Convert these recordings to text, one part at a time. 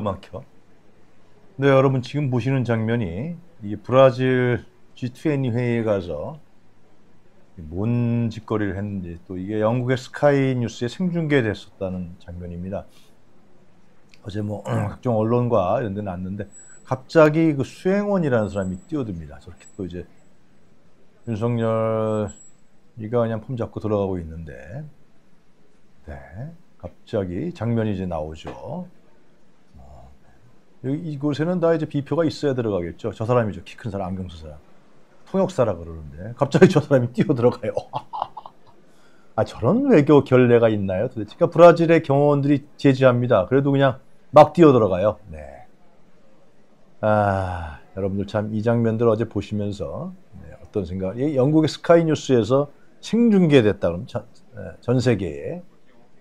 기가 막혀. 네, 여러분 지금 보시는 장면이 이 브라질 G20 회의에 가서 뭔 짓거리를 했는지 또 이게 영국의 스카이 뉴스에 생중계됐었다는 장면입니다. 어제 뭐 각종 언론과 이런 데 났는데 갑자기 그 수행원이라는 사람이 뛰어듭니다. 저렇게 또 이제 윤석열이가 그냥 폼 잡고 들어가고 있는데 네, 갑자기 장면이 이제 나오죠. 여기 이곳에는 다 이제 비표가 있어야 들어가겠죠. 저 사람이죠. 키 큰 사람, 안경수 사람. 통역사라 그러는데 갑자기 저 사람이 뛰어 들어가요. 아 저런 외교 결례가 있나요? 도대체 그러니까 브라질의 경호원들이 제지합니다. 그래도 그냥 막 뛰어 들어가요. 네. 아 여러분들 참 이 장면들 어제 보시면서 네, 어떤 생각? 영국의 스카이 뉴스에서 생중계됐다 그럼 전, 네, 전 세계에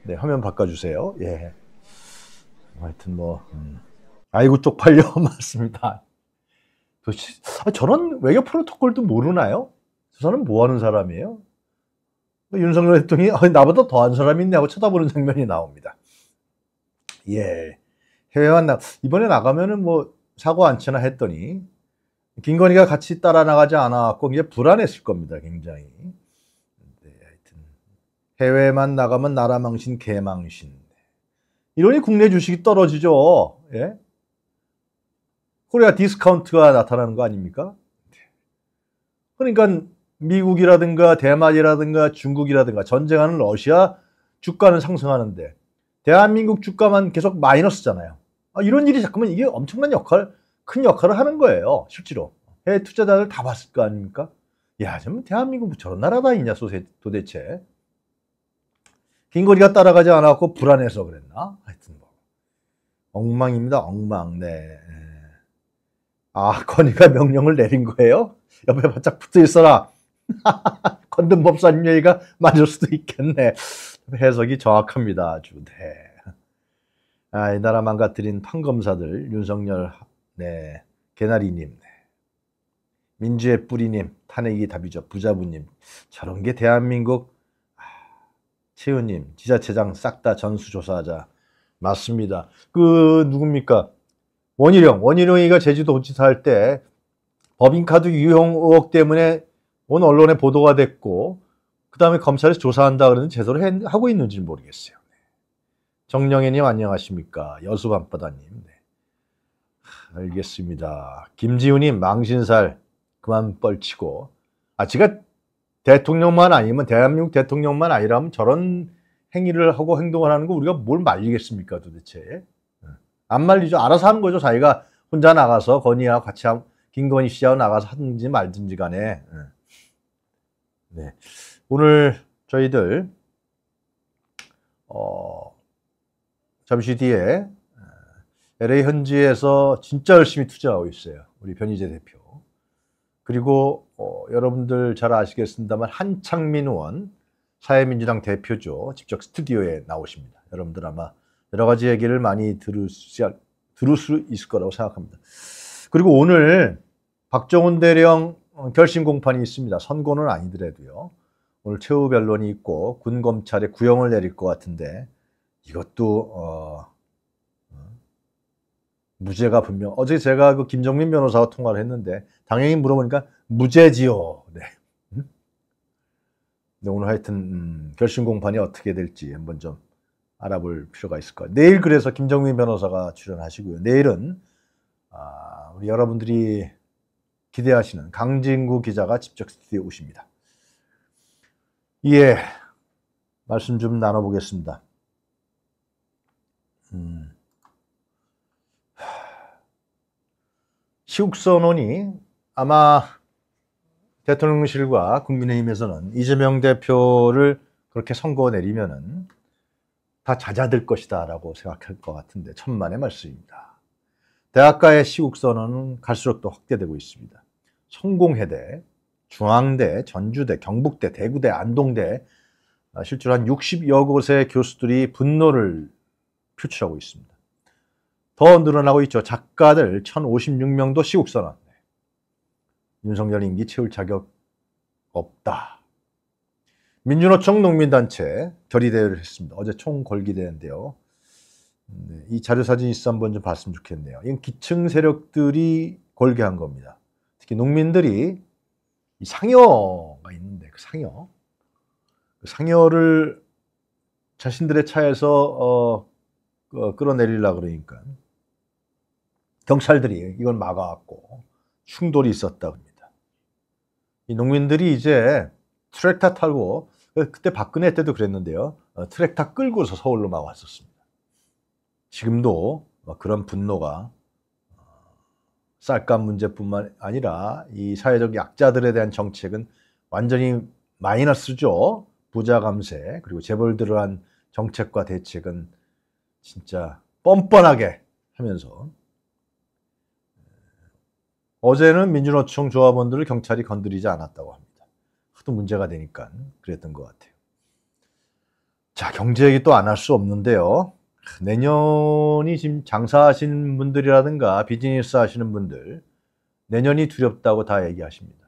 네, 화면 바꿔주세요. 예. 하여튼 뭐. 음. 아이고 쪽팔려 맞습니다. 도대체 아, 저런 외교 프로토콜도 모르나요? 저 사람 뭐 하는 사람이에요? 윤석열 대통령이 아, 나보다 더한 사람이 있냐고 쳐다보는 장면이 나옵니다. 예. 해외만 나, 이번에 나가면은 뭐 사고 안 치나 했더니, 김건희가 같이 따라 나가지 않아갖고 이제 불안했을 겁니다, 굉장히. 네, 하여튼. 해외만 나가면 나라 망신, 개 망신. 이러니 국내 주식이 떨어지죠. 예? 그래야 디스카운트가 나타나는 거 아닙니까? 그러니까 미국이라든가 대만이라든가 중국이라든가 전쟁하는 러시아 주가는 상승하는데 대한민국 주가만 계속 마이너스잖아요. 아, 이런 일이 자꾸만 이게 엄청난 역할, 큰 역할을 하는 거예요. 실제로. 해외 투자자들 다 봤을 거 아닙니까? 야, 좀 대한민국 뭐 저런 나라다 있냐, 소세, 도대체. 긴거리가 따라가지 않았고 불안해서 그랬나? 하여튼 뭐. 엉망입니다, 엉망. 네. 아, 건희가 명령을 내린 거예요? 옆에 바짝 붙어 있어라. 건든 법사님 얘기가 맞을 수도 있겠네. 해석이 정확합니다. 아주, 네. 아, 이 나라 망가뜨린 판검사들, 윤석열, 네, 개나리님, 네. 민주의 뿌리님, 탄핵이 답이죠. 부자부님. 저런 게 대한민국, 아, 최우님, 지자체장 싹 다 전수조사하자. 맞습니다. 그, 누굽니까? 원희룡, 원희룡이가 제주도 도지사 할때 법인카드 유형 의혹 때문에 온 언론에 보도가 됐고 그 다음에 검찰이 조사한다 그러는 제도를 해, 하고 있는지는 모르겠어요. 네. 정령애님 안녕하십니까. 여수 밤바다님. 네. 알겠습니다. 김지훈님 망신살 그만 뻘치고 아 제가 대통령만 아니면 대한민국 대통령만 아니라면 저런 행위를 하고 행동을 하는 거 우리가 뭘 말리겠습니까 도대체. 안 말리죠. 알아서 하는 거죠. 자기가 혼자 나가서 건희와 같이 함, 김건희 씨하고 나가서 하든지 말든지 간에. 예. 네. 오늘 저희들, 어, 잠시 뒤에 예, LA 현지에서 진짜 열심히 투자하고 있어요. 우리 변희재 대표. 그리고 어, 여러분들 잘 아시겠습니다만 한창민 의원 사회민주당 대표죠. 직접 스튜디오에 나오십니다. 여러분들 아마 여러 가지 얘기를 많이 들을 수, 들을 수 있을 거라고 생각합니다. 그리고 오늘 박정훈 대령 결심 공판이 있습니다. 선고는 아니더라도요. 오늘 최후 변론이 있고 군 검찰의 구형을 내릴 것 같은데 이것도 어, 어 무죄가 분명. 어제 제가 그 김정민 변호사와 통화를 했는데 당연히 물어보니까 무죄지요. 네. 음? 근데 오늘 하여튼 음, 결심 공판이 어떻게 될지 한번 좀 알아볼 필요가 있을 거예요. 내일 그래서 김정민 변호사가 출연하시고요. 내일은 아, 우리 여러분들이 기대하시는 강진구 기자가 직접 스튜디오에 오십니다. 예, 말씀 좀 나눠보겠습니다. 음. 시국선언이 아마 대통령실과 국민의힘에서는 이재명 대표를 그렇게 선거 내리면은 다 잦아들 것이다 라고 생각할 것 같은데 천만의 말씀입니다. 대학가의 시국선언은 갈수록 더 확대되고 있습니다. 성공회대, 중앙대, 전주대, 경북대, 대구대, 안동대 아, 실제로 한 60여 곳의 교수들이 분노를 표출하고 있습니다. 더 늘어나고 있죠. 작가들 1056명도 시국선언. 윤석열 임기 채울 자격 없다. 민주노총 농민단체 결의대회를 했습니다. 어제 총궐기대회인데요. 네, 이 자료사진 있어 한번 좀 봤으면 좋겠네요. 이건 기층 세력들이 골개한 겁니다. 특히 농민들이 상여가 있는데 그 상여 그 상여를 자신들의 차에서 어, 어, 끌어내리려 그러니까 경찰들이 이걸 막아왔고 충돌이 있었다 고 합니다. 이 농민들이 이제 트랙터 타고 그 그때 박근혜 때도 그랬는데요. 어, 트랙터 끌고서 서울로 막 왔었습니다. 지금도 그런 분노가 어, 쌀값 문제뿐만 아니라 이 사회적 약자들에 대한 정책은 완전히 마이너스죠. 부자 감세 그리고 재벌들을 한 정책과 대책은 진짜 뻔뻔하게 하면서 어, 어제는 민주노총 조합원들을 경찰이 건드리지 않았다고 합니다. 또 문제가 되니까 그랬던 것 같아요. 자, 경제 얘기 또 안 할 수 없는데요. 내년이 지금 장사하시는 분들이라든가 비즈니스 하시는 분들, 내년이 두렵다고 다 얘기하십니다.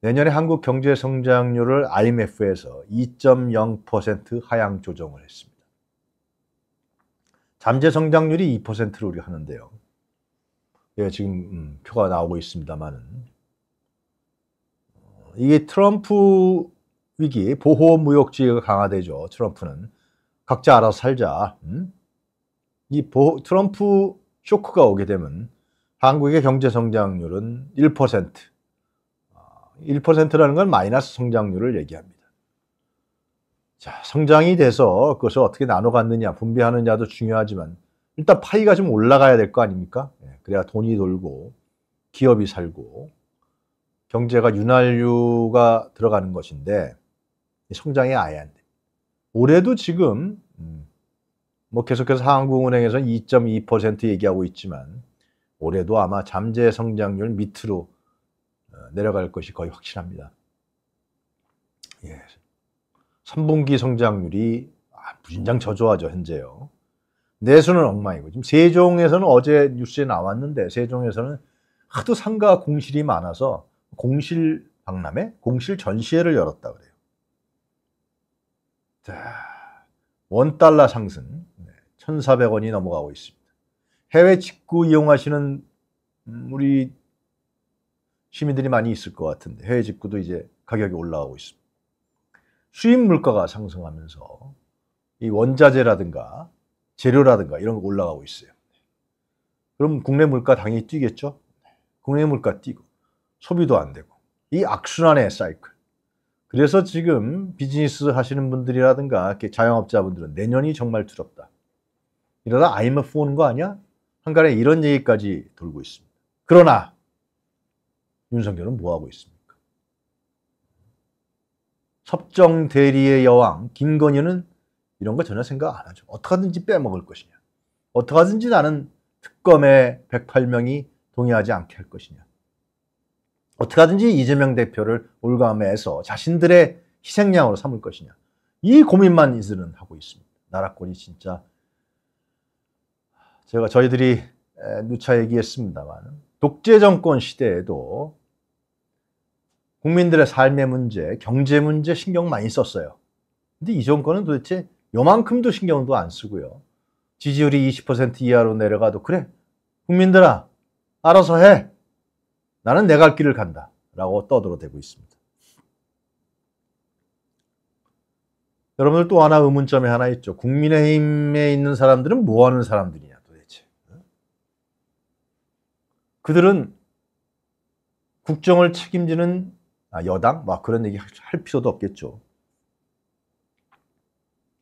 내년에 한국 경제 성장률을 IMF에서 2.0% 하향 조정을 했습니다. 잠재 성장률이 2%를 우리가 하는데요. 예, 지금 음, 표가 나오고 있습니다만 이게 트럼프 위기, 보호 무역주의가 강화되죠. 트럼프는. 각자 알아서 살자. 음? 이 보호, 트럼프 쇼크가 오게 되면 한국의 경제 성장률은 1%. 1%라는 아, 건 마이너스 성장률을 얘기합니다. 자, 성장이 돼서 그것을 어떻게 나눠 갖느냐, 분배하느냐도 중요하지만 일단 파이가 좀 올라가야 될 거 아닙니까? 예, 그래야 돈이 돌고 기업이 살고 경제가 윤활유가 들어가는 것인데 성장이 아예 안 돼. 올해도 지금 음, 뭐 계속해서 한국은행에서는 2.2% 얘기하고 있지만 올해도 아마 잠재 성장률 밑으로 어, 내려갈 것이 거의 확실합니다. 예. 3분기 성장률이 아, 무진장 저조하죠, 현재요. 내수는 엉망이고. 지금 세종에서는 어제 뉴스에 나왔는데 세종에서는 하도 상가 공실이 많아서 공실 박람회, 공실 전시회를 열었다 그래요. 자, 원 달러 상승 1,400원이 넘어가고 있습니다. 해외 직구 이용하시는 음, 우리 시민들이 많이 있을 것 같은데 해외 직구도 이제 가격이 올라가고 있습니다. 수입 물가가 상승하면서 이 원자재라든가 재료라든가 이런 거 올라가고 있어요. 그럼 국내 물가 당연히 뛰겠죠? 국내 물가 뛰고 소비도 안 되고 이 악순환의 사이클. 그래서 지금 비즈니스 하시는 분들이라든가 자영업자분들은 내년이 정말 두렵다. 이러다 IMF 오는 거 아니야? 한간에 이런 얘기까지 돌고 있습니다. 그러나 윤석열은 뭐하고 있습니까? 섭정 대리의 여왕 김건희는 이런 거 전혀 생각 안 하죠. 어떻게든지 빼먹을 것이냐. 어떻게든지 나는 특검의 108명이 동의하지 않게 할 것이냐. 어떻게 하든지 이재명 대표를 올가매해서 자신들의 희생양으로 삼을 것이냐. 이 고민만 이들은 하고 있습니다. 나라권이 진짜 제가 저희들이 누차 얘기했습니다만 독재 정권 시대에도 국민들의 삶의 문제, 경제 문제 신경 많이 썼어요. 근데 이 정권은 도대체 요만큼도 신경도 안 쓰고요. 지지율이 20% 이하로 내려가도 그래. 국민들아, 알아서 해. 나는 내 갈 길을 간다. 라고 떠들어대고 있습니다. 여러분들 또 하나 의문점이 하나 있죠. 국민의힘에 있는 사람들은 뭐 하는 사람들이냐 도대체. 그들은 국정을 책임지는 아, 여당? 막 그런 얘기 할 필요도 없겠죠.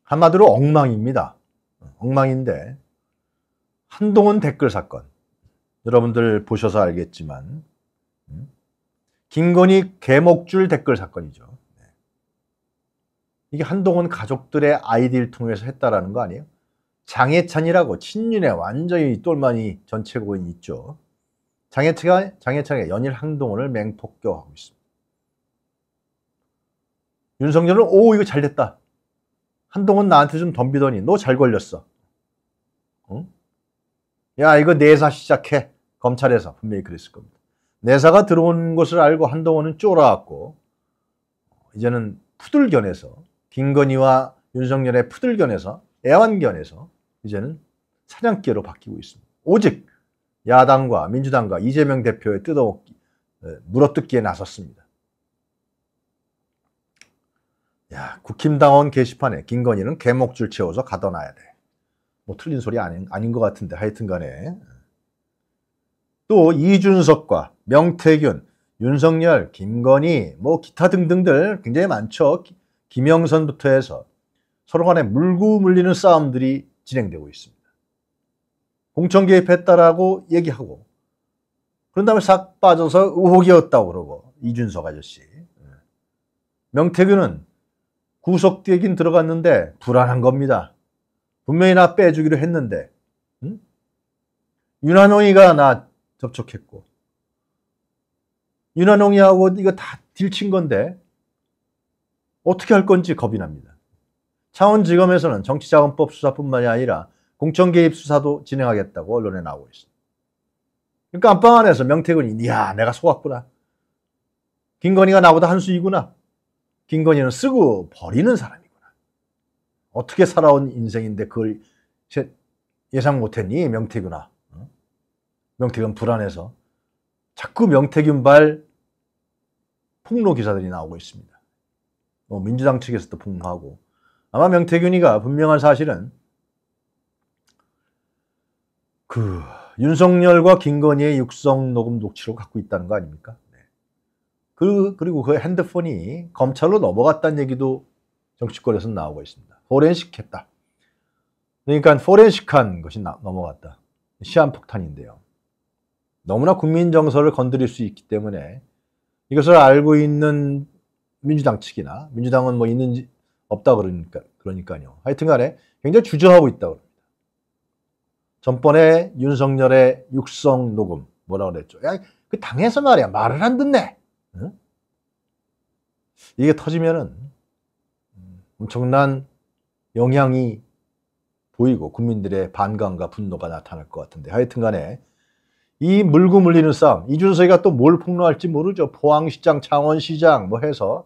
한마디로 엉망입니다. 엉망인데 한동훈 댓글 사건 여러분들 보셔서 알겠지만 음? 김건희 개목줄 댓글 사건이죠. 네. 이게 한동훈 가족들의 아이디를 통해서 했다라는 거 아니에요? 장해찬이라고 친윤에 완전히 똘마니 전체고인 있죠. 장해찬이, 장해찬이 연일 한동훈을 맹폭격하고 있습니다. 윤석열은 오 이거 잘 됐다. 한동훈 나한테 좀 덤비더니 너 잘 걸렸어. 응? 야 이거 내사 시작해. 검찰에서 분명히 그랬을 겁니다. 내사가 들어온 것을 알고 한동훈은 쫄아왔고 이제는 푸들견에서 김건희와 윤석열의 푸들견에서 애완견에서 이제는 사냥개로 바뀌고 있습니다. 오직 야당과 민주당과 이재명 대표의 뜯어먹기, 네, 물어뜯기에 나섰습니다. 야, 국힘당원 게시판에 김건희는 개목줄 채워서 가둬놔야 돼. 뭐 틀린 소리 아닌, 아닌 것 같은데 하여튼 간에. 또 이준석과 명태균, 윤석열, 김건희, 뭐 기타 등등들 굉장히 많죠. 김영선부터 해서 서로 간에 물고 물리는 싸움들이 진행되고 있습니다. 공천 개입했다라고 얘기하고 그런 다음에 싹 빠져서 의혹이었다고 그러고 이준석 아저씨. 예. 명태균은 구속되긴 들어갔는데 불안한 겁니다. 분명히 나 빼주기로 했는데 응? 윤한홍이가 나 접촉했고 윤한홍이하고 이거 다 딜친 건데 어떻게 할 건지 겁이 납니다. 창원지검에서는 정치자금법 수사뿐만이 아니라 공천개입 수사도 진행하겠다고 언론에 나오고 있습니다. 그러니까 안방 안에서 명태균이 야 내가 속았구나. 김건희가 나보다 한 수이구나. 김건희는 쓰고 버리는 사람이구나. 어떻게 살아온 인생인데 그걸 예상 못했니 명태균아. 어? 명태균 불안해서 자꾸 명태균발 폭로 기사들이 나오고 있습니다. 뭐 민주당 측에서도 폭로하고 아마 명태균이가 분명한 사실은 그 윤석열과 김건희의 육성 녹음 녹취록 갖고 있다는 거 아닙니까? 네. 그, 그리고 그 핸드폰이 검찰로 넘어갔다는 얘기도 정치권에서 나오고 있습니다. 포렌식했다. 그러니까 포렌식한 것이 나, 넘어갔다. 시한폭탄인데요. 너무나 국민 정서를 건드릴 수 있기 때문에 이것을 알고 있는 민주당 측이나 민주당은 뭐 있는지 없다 그러니까 그러니까요. 하여튼간에 굉장히 주저하고 있다 그럽니다. 전번에 윤석열의 육성 녹음 뭐라 그랬죠? 야, 그 당에서 말이야 말을 안 듣네. 응? 이게 터지면은 엄청난 영향이 보이고 국민들의 반감과 분노가 나타날 것 같은데 하여튼간에 이 물고 물리는 싸움 이준석이가 또 뭘 폭로할지 모르죠. 포항시장, 창원시장 뭐 해서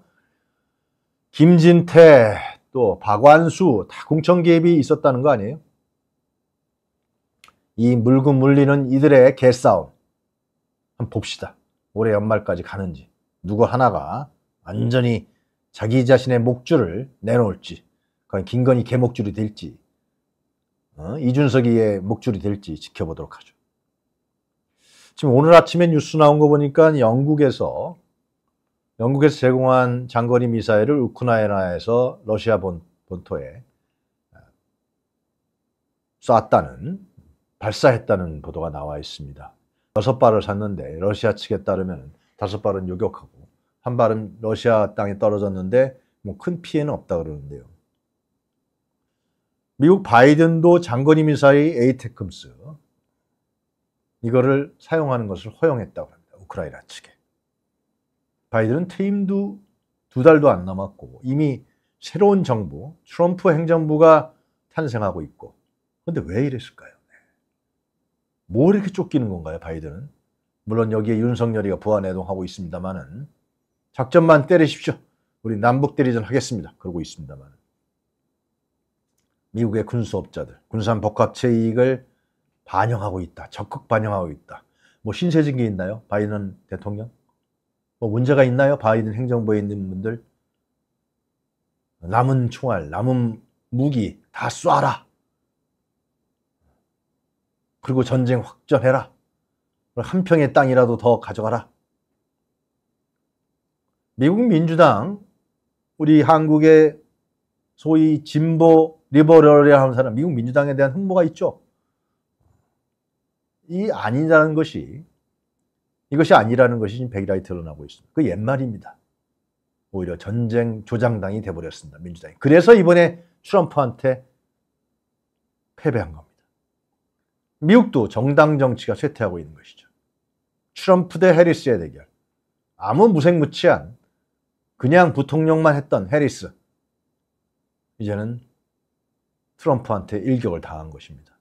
김진태 또 박완수 다 공천 개입이 있었다는 거 아니에요? 이 물고 물리는 이들의 개싸움 한번 봅시다. 올해 연말까지 가는지 누구 하나가 완전히 음. 자기 자신의 목줄을 내놓을지 그건 김건희 개목줄이 될지 어? 이준석이의 목줄이 될지 지켜보도록 하죠. 지금 오늘 아침에 뉴스 나온 거 보니까 영국에서 영국에서 제공한 장거리 미사일을 우크라이나에서 러시아 본, 본토에 아, 쐈다는 발사했다는 보도가 나와 있습니다. 여섯 발을 샀는데 러시아 측에 따르면 다섯 발은 요격하고 한 발은 러시아 땅에 떨어졌는데 뭐 큰 피해는 없다 그러는데요. 미국 바이든도 장거리 미사일 에이테크스 이거를 사용하는 것을 허용했다고 합니다. 우크라이나 측에. 바이든은 퇴임도 두 달도 안 남았고 이미 새로운 정부, 트럼프 행정부가 탄생하고 있고. 근데 왜 이랬을까요? 뭐 이렇게 쫓기는 건가요, 바이든은? 물론 여기에 윤석열이가 보안해동하고 있습니다만은 작전만 때리십시오. 우리 남북 대리전 하겠습니다. 그러고 있습니다만 미국의 군수업자들, 군산 복합체 이익을 반영하고 있다. 적극 반영하고 있다. 뭐 신세진 게 있나요? 바이든 대통령? 뭐 문제가 있나요? 바이든 행정부에 있는 분들? 남은 총알, 남은 무기 다 쏴라. 그리고 전쟁 확전해라. 한 평의 땅이라도 더 가져가라. 미국 민주당, 우리 한국의 소위 진보 리버럴이라는 사람, 미국 민주당에 대한 흥보가 있죠. 이 아니라는 것이 이것이 아니라는 것이 지금 백이라이 드러나고 있습니다. 그 옛말입니다. 오히려 전쟁 조장당이 돼버렸습니다. 민주당이. 그래서 이번에 트럼프한테 패배한 겁니다. 미국도 정당 정치가 쇠퇴하고 있는 것이죠. 트럼프 대 해리스의 대결. 아무 무색무취한 그냥 부통령만 했던 해리스. 이제는 트럼프한테 일격을 당한 것입니다.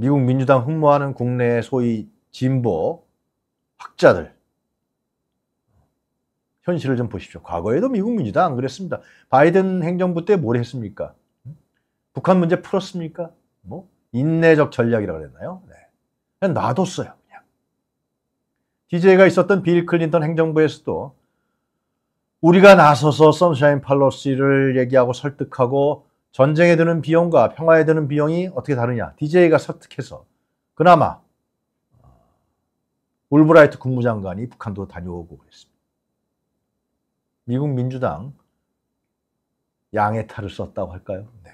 미국 민주당 흠모하는 국내 소위 진보 학자들 현실을 좀 보십시오. 과거에도 미국 민주당 안 그랬습니다. 바이든 행정부 때 뭘 했습니까? 북한 문제 풀었습니까? 뭐 인내적 전략이라고 그랬나요? 네. 그냥 놔뒀어요. 그냥. DJ가 있었던 빌 클린턴 행정부에서도 우리가 나서서 선샤인 팔로시를 얘기하고 설득하고 전쟁에 드는 비용과 평화에 드는 비용이 어떻게 다르냐. DJ가 설득해서 그나마 어, 울브라이트 국무장관이 북한도 다녀오고 그랬습니다. 미국 민주당 양의 탈을 썼다고 할까요? 네.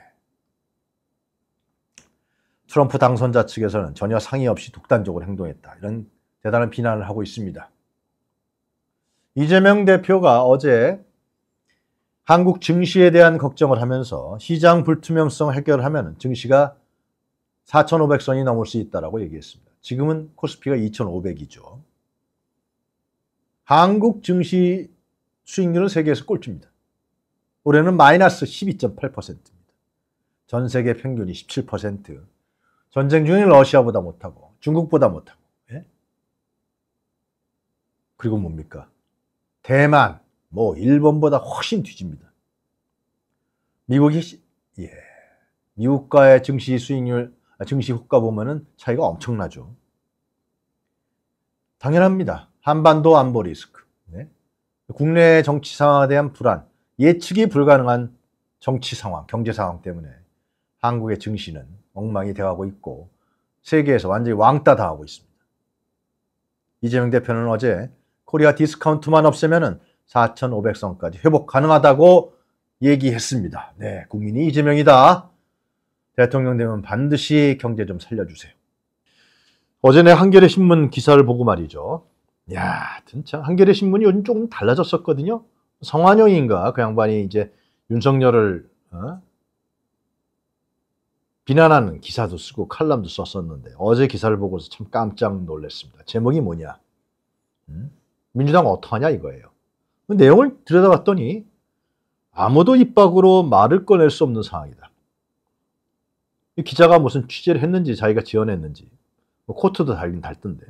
트럼프 당선자 측에서는 전혀 상의 없이 독단적으로 행동했다. 이런 대단한 비난을 하고 있습니다. 이재명 대표가 어제 한국 증시에 대한 걱정을 하면서 시장 불투명성 해결하면 을 증시가 4,500선이 넘을 수 있다라고 얘기했습니다. 지금은 코스피가 2,500이죠. 한국 증시 수익률은 세계에서 꼴찌입니다. 올해는 마이너스 12.8%입니다. 전 세계 평균이 17%. 전쟁 중인 러시아보다 못하고 중국보다 못하고. 예? 그리고 뭡니까? 대만, 뭐 일본보다 훨씬 뒤집니다. 미국이 예. 미국과의 증시 수익률, 아, 증시 효과 보면은 차이가 엄청나죠. 당연합니다. 한반도 안보 리스크. 네. 국내 정치 상황에 대한 불안, 예측이 불가능한 정치 상황, 경제 상황 때문에 한국의 증시는 엉망이 되어가고 있고 세계에서 완전히 왕따 당하고 있습니다. 이재명 대표는 어제 코리아 디스카운트만 없애면 4,500선까지 회복 가능하다고 얘기했습니다. 네, 국민이 이재명이다. 대통령 되면 반드시 경제 좀 살려주세요. 어제 한겨레 신문 기사를 보고 말이죠. 야, 진짜 한겨레 신문이 요즘 조금 달라졌었거든요. 성환영인가 그 양반이 이제 윤석열을 어? 비난하는 기사도 쓰고 칼럼도 썼었는데 어제 기사를 보고서 참 깜짝 놀랐습니다. 제목이 뭐냐? 음? 민주당 어떡하냐 이거예요. 그 내용을 들여다봤더니 아무도 입 밖으로 말을 꺼낼 수 없는 상황이다. 기자가 무슨 취재를 했는지 자기가 지어냈는지 뭐 코트도 달린 달던데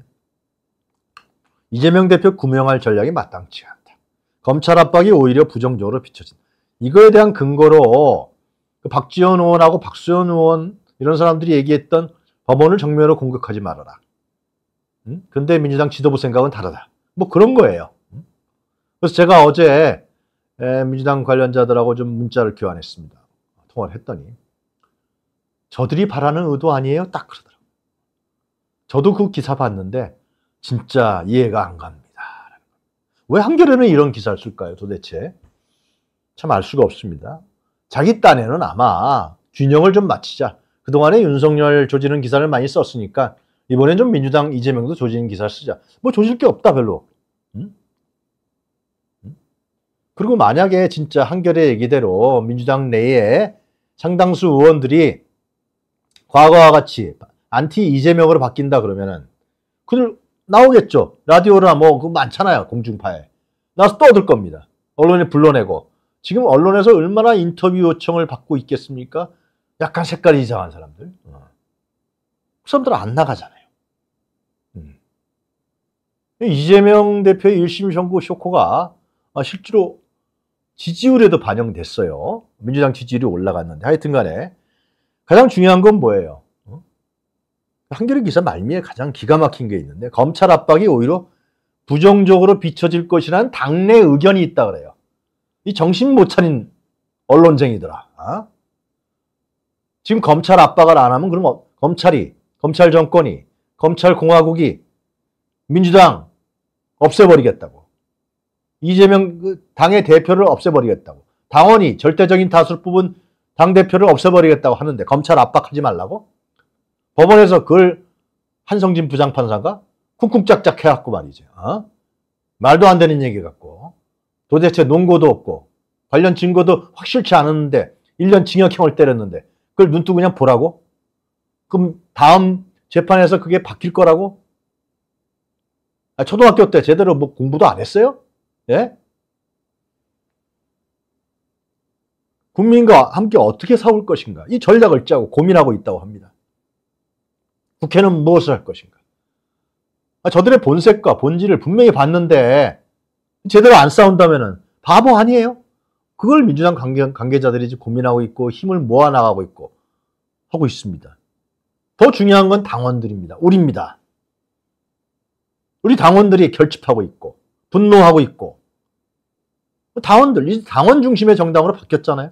이재명 대표 구명할 전략이 마땅치 않다. 검찰 압박이 오히려 부정적으로 비춰진다. 이거에 대한 근거로 그 박지원 의원하고 박수현 의원 이런 사람들이 얘기했던 법원을 정면으로 공격하지 말아라. 응? 근데 민주당 지도부 생각은 다르다. 뭐 그런 거예요. 그래서 제가 어제 민주당 관련자들하고 좀 문자를 교환했습니다. 통화를 했더니 저들이 바라는 의도 아니에요? 딱 그러더라고요. 저도 그 기사 봤는데 진짜 이해가 안 갑니다. 왜 한겨레는 이런 기사를 쓸까요? 도대체 참 알 수가 없습니다. 자기 딴에는 아마 균형을 좀 맞추자. 그동안에 윤석열 조지는 기사를 많이 썼으니까 이번엔 좀 민주당 이재명도 조지는 기사를 쓰자. 뭐 조질 게 없다 별로. 응? 그리고 만약에 진짜 한결의 얘기대로 민주당 내에 상당수 의원들이 과거와 같이 안티 이재명으로 바뀐다 그러면은 그들 나오겠죠. 라디오나 뭐 그 많잖아요. 공중파에. 나서 떠들 겁니다. 언론에 불러내고. 지금 언론에서 얼마나 인터뷰 요청을 받고 있겠습니까? 약간 색깔이 이상한 사람들. 어. 그사람들안 나가잖아요. 음. 이재명 대표의 1심 선고 쇼코가 실제로 지지율에도 반영됐어요. 민주당 지지율이 올라갔는데 하여튼 간에 가장 중요한 건 뭐예요? 어? 한겨레 기사 말미에 가장 기가 막힌 게 있는데 검찰 압박이 오히려 부정적으로 비춰질 것이라는 당내 의견이 있다 그래요. 이 정신 못 차린 언론쟁이들아. 어? 지금 검찰 압박을 안 하면 그럼 어, 검찰이, 검찰 정권이, 검찰 공화국이 민주당 없애버리겠다고. 이재명 그 당의 대표를 없애버리겠다고 당원이 절대적인 다수를 뽑은 당대표를 없애버리겠다고 하는데 검찰 압박하지 말라고? 법원에서 그걸 한성진 부장판사가 쿵쿵짝짝 해갖고 말이죠. 어? 말도 안 되는 얘기 같고 도대체 논고도 없고 관련 증거도 확실치 않았는데 1년 징역형을 때렸는데 그걸 눈뜨고 그냥 보라고? 그럼 다음 재판에서 그게 바뀔 거라고? 아, 초등학교 때 제대로 뭐 공부도 안 했어요? 예? 국민과 함께 어떻게 싸울 것인가 이 전략을 짜고 고민하고 있다고 합니다. 국회는 무엇을 할 것인가? 아, 저들의 본색과 본질을 분명히 봤는데 제대로 안 싸운다면 바보 아니에요? 그걸 민주당 관계, 관계자들이 지금 고민하고 있고 힘을 모아 나가고 있고 하고 있습니다. 더 중요한 건 당원들입니다. 우리입니다. 우리 당원들이 결집하고 있고 분노하고 있고 당원들 이 당원 중심의 정당으로 바뀌었잖아요.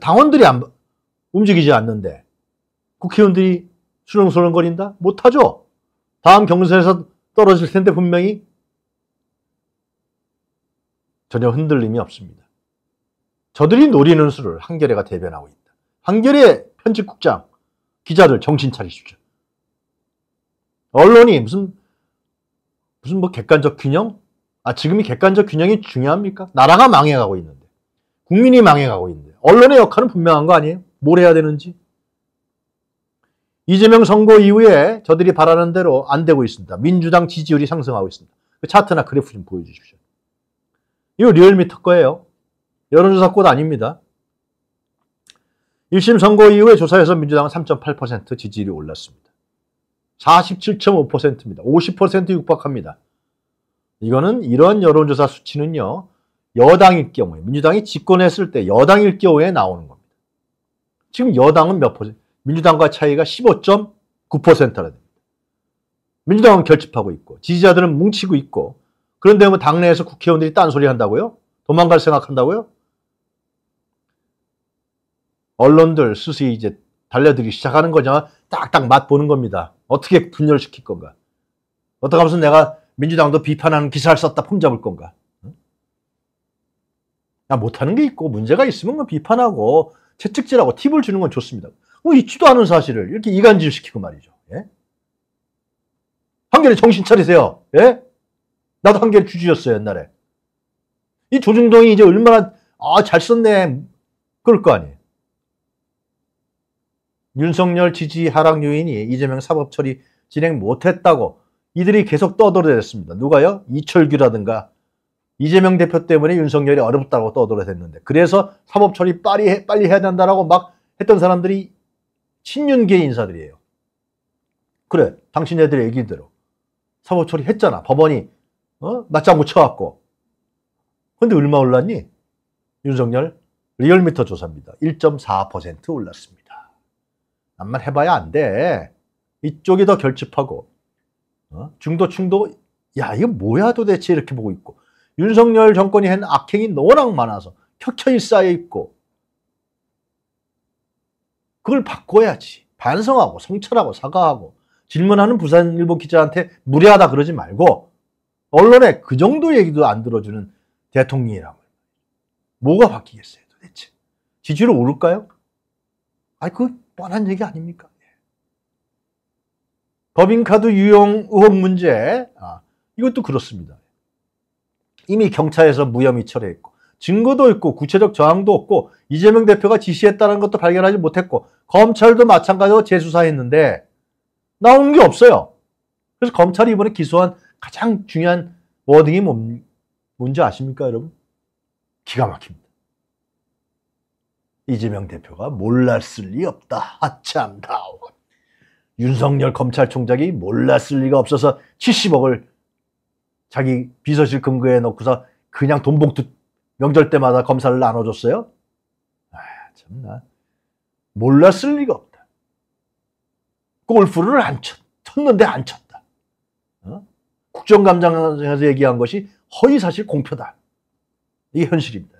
당원들이 안 움직이지 않는데 국회의원들이 수렁수렁거린다 못하죠. 다음 경선에서 떨어질 텐데 분명히 전혀 흔들림이 없습니다. 저들이 노리는 수를 한겨레가 대변하고 있다. 한겨레 편집국장 기자들 정신 차리십시오. 언론이 무슨 무슨 뭐 객관적 균형 아, 지금 이 객관적 균형이 중요합니까? 나라가 망해가고 있는데. 국민이 망해가고 있는데. 언론의 역할은 분명한 거 아니에요? 뭘 해야 되는지. 이재명 선거 이후에 저들이 바라는 대로 안 되고 있습니다. 민주당 지지율이 상승하고 있습니다. 그 차트나 그래프 좀 보여주십시오. 이거 리얼미터 거예요. 여론조사 꽃 아닙니다. 1심 선거 이후에 조사에서 민주당은 3.8% 지지율이 올랐습니다. 47.5%입니다. 50% 육박합니다. 이거는 이런 여론조사 수치는요. 여당일 경우에 민주당이 집권했을 때 여당일 경우에 나오는 겁니다. 지금 여당은 몇 퍼센트? 민주당과 차이가 15.9%라 됩니다. 민주당은 결집하고 있고 지지자들은 뭉치고 있고 그런데 뭐 당내에서 국회의원들이 딴소리 한다고요? 도망갈 생각한다고요? 언론들 수수히 이제 달려들기 시작하는 거잖아. 딱딱 맛보는 겁니다. 어떻게 분열시킬 건가. 어떻게 하면서 내가 민주당도 비판하는 기사를 썼다 폼잡을 건가? 나 못하는 게 있고 문제가 있으면 비판하고 채찍질하고 팁을 주는 건 좋습니다. 뭐 있지도 않은 사실을 이렇게 이간질시키고 말이죠. 예? 한결에 정신 차리세요. 예? 나도 한결에 주주였어요 옛날에. 이 조중동이 이제 얼마나 아잘 썼네 그럴 거 아니에요. 윤석열 지지 하락 요인이 이재명 사법 처리 진행 못했다고 이들이 계속 떠들어댔습니다. 누가요? 이철규라든가 이재명 대표 때문에 윤석열이 어렵다고 떠들어댔는데 그래서 사법 처리 빨리 해, 빨리 해야 된다라고 막 했던 사람들이 친윤계 인사들이에요. 그래, 당신 애들 얘기대로 사법 처리 했잖아. 법원이 어? 맞장구 쳐왔고 근데 얼마 올랐니? 윤석열 리얼미터 조사입니다. 1.4% 올랐습니다. 암만 해봐야 안 돼. 이쪽이 더 결집하고 어? 중도층도 야 이거 뭐야 도대체 이렇게 보고 있고 윤석열 정권이 한 악행이 너랑 많아서 켜켜이 쌓여 있고 그걸 바꿔야지 반성하고 성찰하고 사과하고 질문하는 부산일보 기자한테 무례하다 그러지 말고 언론에 그 정도 얘기도 안 들어주는 대통령이라고 뭐가 바뀌겠어요 도대체 지지율 오를까요? 아니 그 뻔한 얘기 아닙니까? 법인카드 유용 의혹 문제 아, 이것도 그렇습니다. 이미 경찰에서 무혐의 처리했고 증거도 있고 구체적 저항도 없고 이재명 대표가 지시했다는 것도 발견하지 못했고 검찰도 마찬가지로 재수사했는데 나오게 없어요. 그래서 검찰이 이번에 기소한 가장 중요한 워딩이 뭔, 뭔지 아십니까 여러분? 기가 막힙니다. 이재명 대표가 몰랐을 리 없다. 아참다운. 윤석열 검찰총장이 몰랐을 리가 없어서 70억을 자기 비서실 금고에 넣고서 그냥 돈 봉투 명절 때마다 검사를 나눠줬어요? 아, 참나. 몰랐을 리가 없다. 골프를 안 쳤, 쳤는데 안 쳤다. 어? 국정감장에서 얘기한 것이 허위사실 공표다. 이게 현실입니다.